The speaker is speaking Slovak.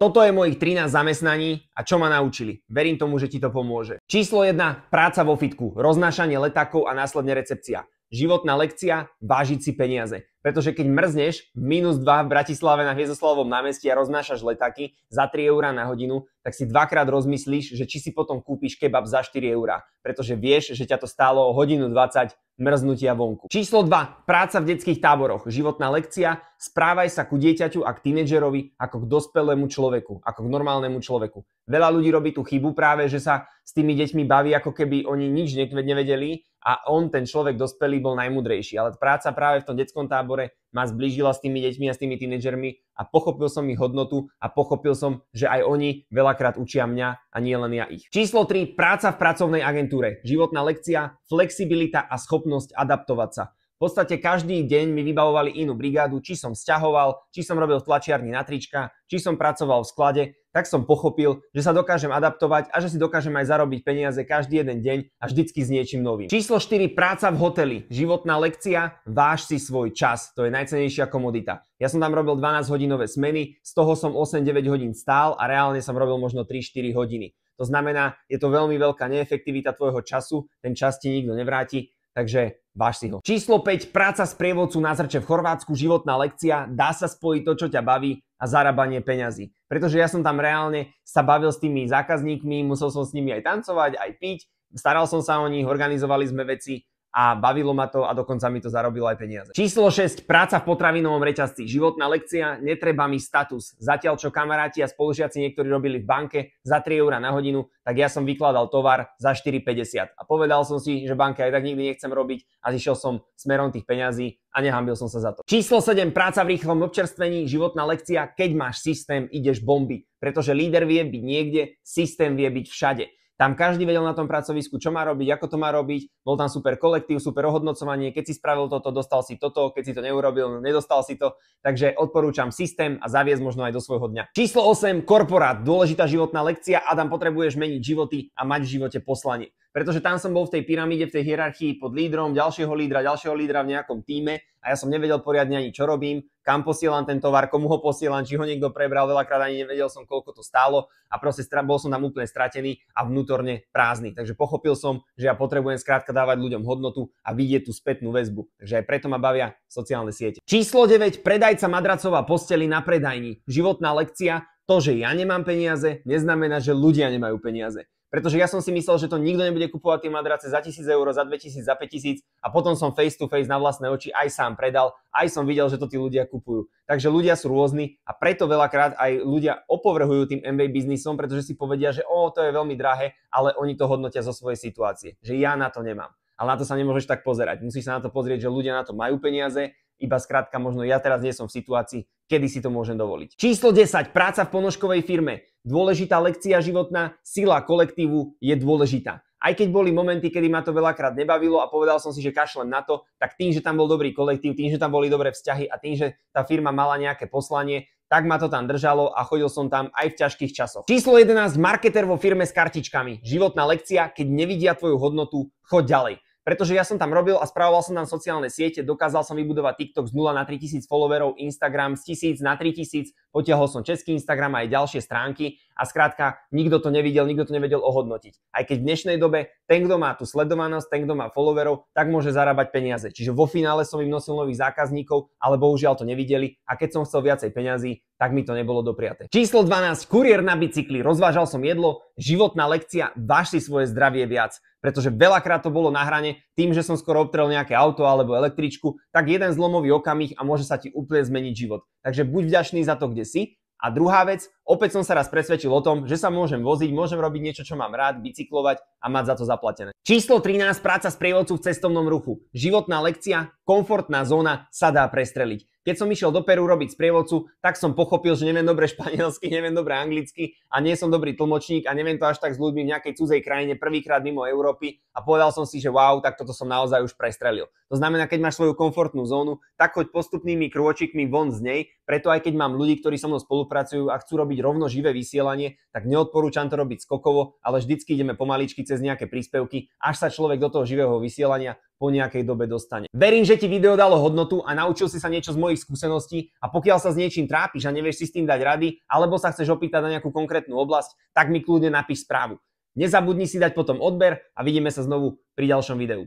Toto je mojich 13 zamestnaní a čo ma naučili. Verím tomu, že ti to pomôže. Číslo 1. Práca vo fitku. Roznášanie letákov a následne recepcia. Životná lekcia. Vážiť si peniaze. Pretože keď mrzneš minus 2 v Bratislave na Hviezdoslavovom námestí a roznášaš letáky za 3 eurá na hodinu, tak si dvakrát rozmyslíš, že či si potom kúpiš kebab za 4 eurá. Pretože vieš, že ťa to stálo o hodinu 20 mrznutia vonku. Číslo 2. Práca v detských táboroch. Životná lekcia. Správaj sa ku dieťaťu a k tínedžerovi ako k dospelému človeku, ako k normálnemu človeku. Veľa ľudí robí tú chybu práve, že sa s tými deťmi baví, ako keby oni nič nevedeli a on, ten človek dospelý, bol najmudrejší. Ale práca práve v tom detskom tábore tábore ma zblížila s tými deťmi a s tými tínedžermi a pochopil som ich hodnotu a pochopil som, že aj oni veľakrát učia mňa a nie len ja ich. Číslo 3. Práca v pracovnej agentúre. Životná lekcia, flexibilita a schopnosť adaptovať sa. V podstate každý deň mi vybavovali inú brigádu, či som sťahoval, či som robil v tlačiarni na trička, či som pracoval v sklade tak som pochopil, že sa dokážem adaptovať a že si dokážem aj zarobiť peniaze každý jeden deň a vždycky s niečím novým. Číslo 4. Práca v hoteli. Životná lekcia. Váž si svoj čas. To je najcenejšia komodita. Ja som tam robil 12-hodinové smeny, z toho som 8-9 hodín stál a reálne som robil možno 3-4 hodiny. To znamená, je to veľmi veľká neefektivita tvojho času, ten čas ti nikto nevráti, takže Váš si ho. Číslo 5. Práca s prievodcu na zrče v Chorvátsku, životná lekcia. Dá sa spojiť to, čo ťa baví a zarábanie peňazí. Pretože ja som tam reálne sa bavil s tými zákazníkmi, musel som s nimi aj tancovať, aj piť, staral som sa o nich, organizovali sme veci, a bavilo ma to a dokonca mi to zarobilo aj peniaze. Číslo 6. Práca v potravinovom reťazci. Životná lekcia, netreba mi status. Zatiaľ, čo kamaráti a spolužiaci niektorí robili v banke za 3 eur na hodinu, tak ja som vykladal tovar za 4,50. A povedal som si, že banke aj tak nikdy nechcem robiť a zišiel som smerom tých peňazí a nehambil som sa za to. Číslo 7. Práca v rýchlom občerstvení. Životná lekcia, keď máš systém, ideš bomby. Pretože líder vie byť niekde, systém vie byť všade. Tam každý vedel na tom pracovisku, čo má robiť, ako to má robiť. Bol tam super kolektív, super ohodnocovanie. Keď si spravil toto, dostal si toto. Keď si to neurobil, nedostal si to. Takže odporúčam systém a zaviesť možno aj do svojho dňa. Číslo 8. Korporát. Dôležitá životná lekcia. Adam, potrebuješ meniť životy a mať v živote poslanie pretože tam som bol v tej pyramíde, v tej hierarchii pod lídrom, ďalšieho lídra, ďalšieho lídra v nejakom týme a ja som nevedel poriadne ani čo robím, kam posielam ten tovar, komu ho posielam, či ho niekto prebral, veľakrát ani nevedel som, koľko to stálo a proste bol som tam úplne stratený a vnútorne prázdny. Takže pochopil som, že ja potrebujem skrátka dávať ľuďom hodnotu a vidieť tú spätnú väzbu. Takže aj preto ma bavia sociálne siete. Číslo 9. Predajca Madracova posteli na predajni. Životná lekcia. To, že ja nemám peniaze, neznamená, že ľudia nemajú peniaze. Pretože ja som si myslel, že to nikto nebude kupovať tie madrace za 1000 eur, za 2000, za 5000 a potom som face to face na vlastné oči aj sám predal, aj som videl, že to tí ľudia kupujú. Takže ľudia sú rôzni a preto veľakrát aj ľudia opovrhujú tým MBA biznisom, pretože si povedia, že o, to je veľmi drahé, ale oni to hodnotia zo svojej situácie, že ja na to nemám. Ale na to sa nemôžeš tak pozerať. Musíš sa na to pozrieť, že ľudia na to majú peniaze, iba skrátka možno ja teraz nie som v situácii, kedy si to môžem dovoliť. Číslo 10. Práca v ponožkovej firme. Dôležitá lekcia životná, sila kolektívu je dôležitá. Aj keď boli momenty, kedy ma to veľakrát nebavilo a povedal som si, že kašlem na to, tak tým, že tam bol dobrý kolektív, tým, že tam boli dobré vzťahy a tým, že tá firma mala nejaké poslanie, tak ma to tam držalo a chodil som tam aj v ťažkých časoch. Číslo 11. Marketer vo firme s kartičkami. Životná lekcia, keď nevidia tvoju hodnotu, choď ďalej. Pretože ja som tam robil a spravoval som tam sociálne siete, dokázal som vybudovať TikTok z 0 na 3000 followerov, Instagram z 1000 na 3000, potiahol som český Instagram a aj ďalšie stránky a skrátka nikto to nevidel, nikto to nevedel ohodnotiť. Aj keď v dnešnej dobe ten, kto má tú sledovanosť, ten, kto má followerov, tak môže zarábať peniaze. Čiže vo finále som im nosil nových zákazníkov, ale bohužiaľ to nevideli a keď som chcel viacej peňazí, tak mi to nebolo dopriate. Číslo 12. Kurier na bicykli. Rozvážal som jedlo. Životná lekcia. Váž si svoje zdravie viac pretože veľakrát to bolo na hrane tým, že som skoro obtrel nejaké auto alebo električku, tak jeden zlomový okamih a môže sa ti úplne zmeniť život. Takže buď vďačný za to, kde si. A druhá vec, opäť som sa raz presvedčil o tom, že sa môžem voziť, môžem robiť niečo, čo mám rád, bicyklovať a mať za to zaplatené. Číslo 13, práca s prievodcu v cestovnom ruchu. Životná lekcia, komfortná zóna sa dá prestreliť. Keď som išiel do Peru robiť sprievodcu, tak som pochopil, že neviem dobre španielsky, neviem dobre anglicky a nie som dobrý tlmočník a neviem to až tak s ľuďmi v nejakej cudzej krajine, prvýkrát mimo Európy a povedal som si, že wow, tak toto som naozaj už prestrelil. To znamená, keď máš svoju komfortnú zónu, tak choď postupnými krôčikmi von z nej, preto aj keď mám ľudí, ktorí so mnou spolupracujú a chcú robiť rovno živé vysielanie, tak neodporúčam to robiť skokovo, ale vždycky ideme pomaličky cez nejaké príspevky, až sa človek do toho živého vysielania po nejakej dobe dostane. Verím, že ti video dalo hodnotu a naučil si sa niečo z mojich skúseností a pokiaľ sa s niečím trápiš a nevieš si s tým dať rady, alebo sa chceš opýtať na nejakú konkrétnu oblasť, tak mi kľudne napíš správu. Nezabudni si dať potom odber a vidíme sa znovu pri ďalšom videu.